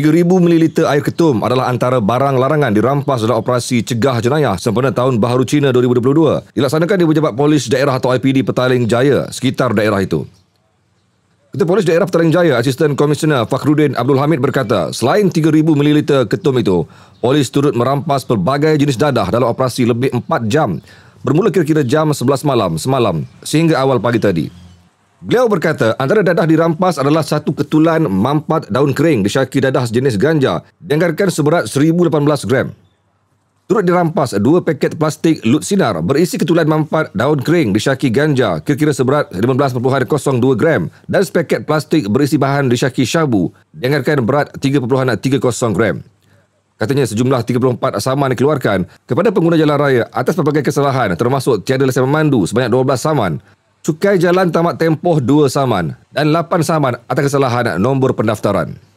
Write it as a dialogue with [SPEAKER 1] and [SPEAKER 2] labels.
[SPEAKER 1] 3,000 ml air ketum adalah antara barang larangan dirampas dalam operasi cegah jenayah sempena Tahun Baharu Cina 2022 dilaksanakan di pejabat polis daerah atau IPD Petaling Jaya sekitar daerah itu. Ketua Polis Daerah Petaling Jaya, Asisten Komisioner Fakhrudin Abdul Hamid berkata, selain 3,000 ml ketum itu, polis turut merampas pelbagai jenis dadah dalam operasi lebih 4 jam bermula kira-kira jam 11 malam semalam sehingga awal pagi tadi. Beliau berkata, antara dadah dirampas adalah satu ketulan mampat daun kering disyaki dadah jenis ganja dianggarkan seberat 1018 gram. Turut dirampas dua paket plastik lut sinar berisi ketulan mampat daun kering disyaki ganja kira-kira seberat 15.02 gram dan sepaket plastik berisi bahan disyaki syabu dianggarkan berat 3.30 gram. Katanya sejumlah 34 saman dikeluarkan kepada pengguna jalan raya atas pelbagai kesalahan termasuk tiada lesen memandu sebanyak 12 saman Cukai jalan tamat tempoh 2 saman dan 8 saman atas kesalahan nombor pendaftaran.